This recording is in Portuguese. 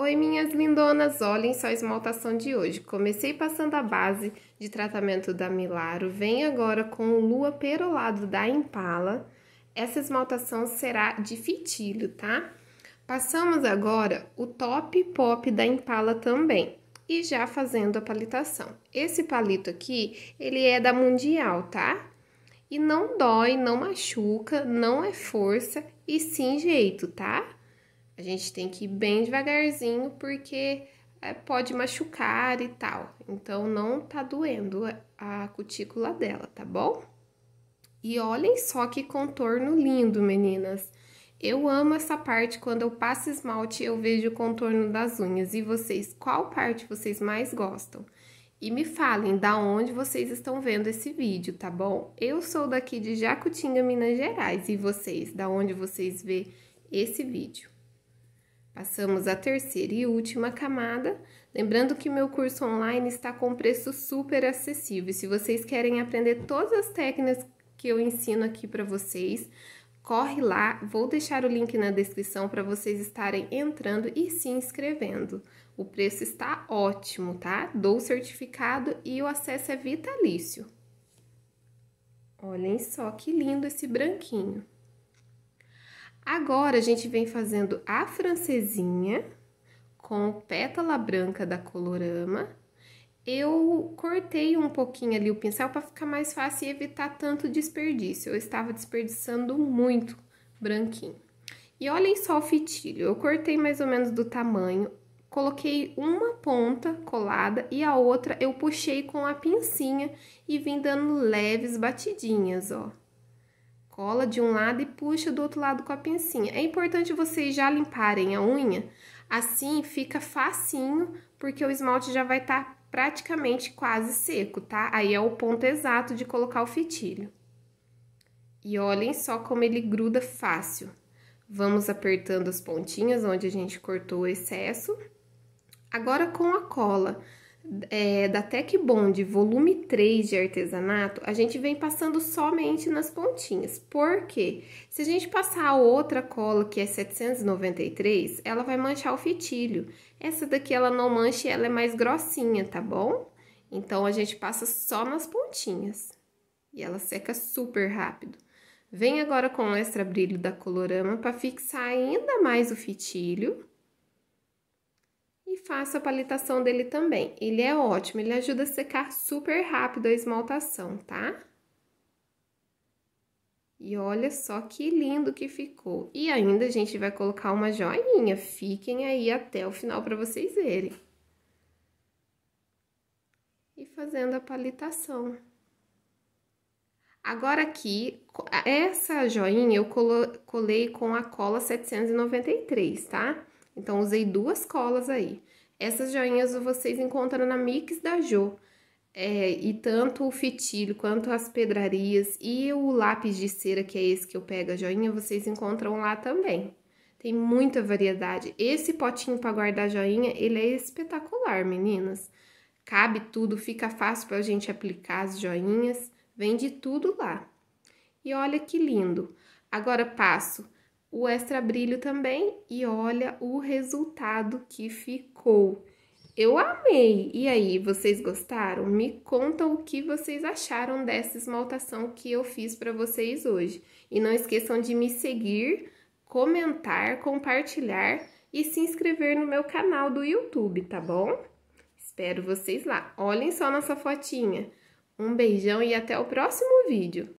Oi minhas lindonas, olhem só a esmaltação de hoje. Comecei passando a base de tratamento da Milaro, vem agora com o Lua Perolado da Impala. Essa esmaltação será de fitilho, tá? Passamos agora o Top Pop da Impala também e já fazendo a palitação. Esse palito aqui, ele é da Mundial, tá? E não dói, não machuca, não é força e sim jeito, tá? A gente tem que ir bem devagarzinho porque é, pode machucar e tal. Então não tá doendo a cutícula dela, tá bom? E olhem só que contorno lindo, meninas. Eu amo essa parte quando eu passo esmalte, eu vejo o contorno das unhas. E vocês, qual parte vocês mais gostam? E me falem da onde vocês estão vendo esse vídeo, tá bom? Eu sou daqui de Jacutinga, Minas Gerais, e vocês, da onde vocês vê esse vídeo. Passamos à terceira e última camada. Lembrando que meu curso online está com preço super acessível. Se vocês querem aprender todas as técnicas que eu ensino aqui para vocês, corre lá, vou deixar o link na descrição para vocês estarem entrando e se inscrevendo. O preço está ótimo, tá? Dou o certificado e o acesso é vitalício. Olhem só que lindo esse branquinho. Agora a gente vem fazendo a francesinha com pétala branca da Colorama. Eu cortei um pouquinho ali o pincel para ficar mais fácil e evitar tanto desperdício. Eu estava desperdiçando muito branquinho. E olhem só o fitilho, eu cortei mais ou menos do tamanho, coloquei uma ponta colada e a outra eu puxei com a pincinha e vim dando leves batidinhas, ó cola de um lado e puxa do outro lado com a pincinha. É importante vocês já limparem a unha, assim fica facinho, porque o esmalte já vai estar tá praticamente quase seco, tá? Aí é o ponto exato de colocar o fitilho. E olhem só como ele gruda fácil. Vamos apertando as pontinhas onde a gente cortou o excesso. Agora com a cola, é, da Tech Bond, volume 3 de artesanato, a gente vem passando somente nas pontinhas. Por quê? Se a gente passar a outra cola, que é 793, ela vai manchar o fitilho. Essa daqui ela não mancha, ela é mais grossinha, tá bom? Então, a gente passa só nas pontinhas. E ela seca super rápido. Vem agora com o extra brilho da Colorama para fixar ainda mais o fitilho faço a palitação dele também. Ele é ótimo, ele ajuda a secar super rápido a esmaltação, tá? E olha só que lindo que ficou. E ainda a gente vai colocar uma joinha. Fiquem aí até o final para vocês verem. E fazendo a palitação. Agora aqui, essa joinha eu colei com a cola 793, tá? Então, usei duas colas aí. Essas joinhas vocês encontram na Mix da Jo. É, e tanto o fitilho quanto as pedrarias e o lápis de cera, que é esse que eu pego a joinha, vocês encontram lá também. Tem muita variedade. Esse potinho para guardar joinha, ele é espetacular, meninas. Cabe tudo, fica fácil para a gente aplicar as joinhas. Vende tudo lá. E olha que lindo. Agora passo o extra brilho também e olha o resultado que ficou. Eu amei! E aí, vocês gostaram? Me contam o que vocês acharam dessa esmaltação que eu fiz para vocês hoje. E não esqueçam de me seguir, comentar, compartilhar e se inscrever no meu canal do YouTube, tá bom? Espero vocês lá. Olhem só nossa fotinha. Um beijão e até o próximo vídeo.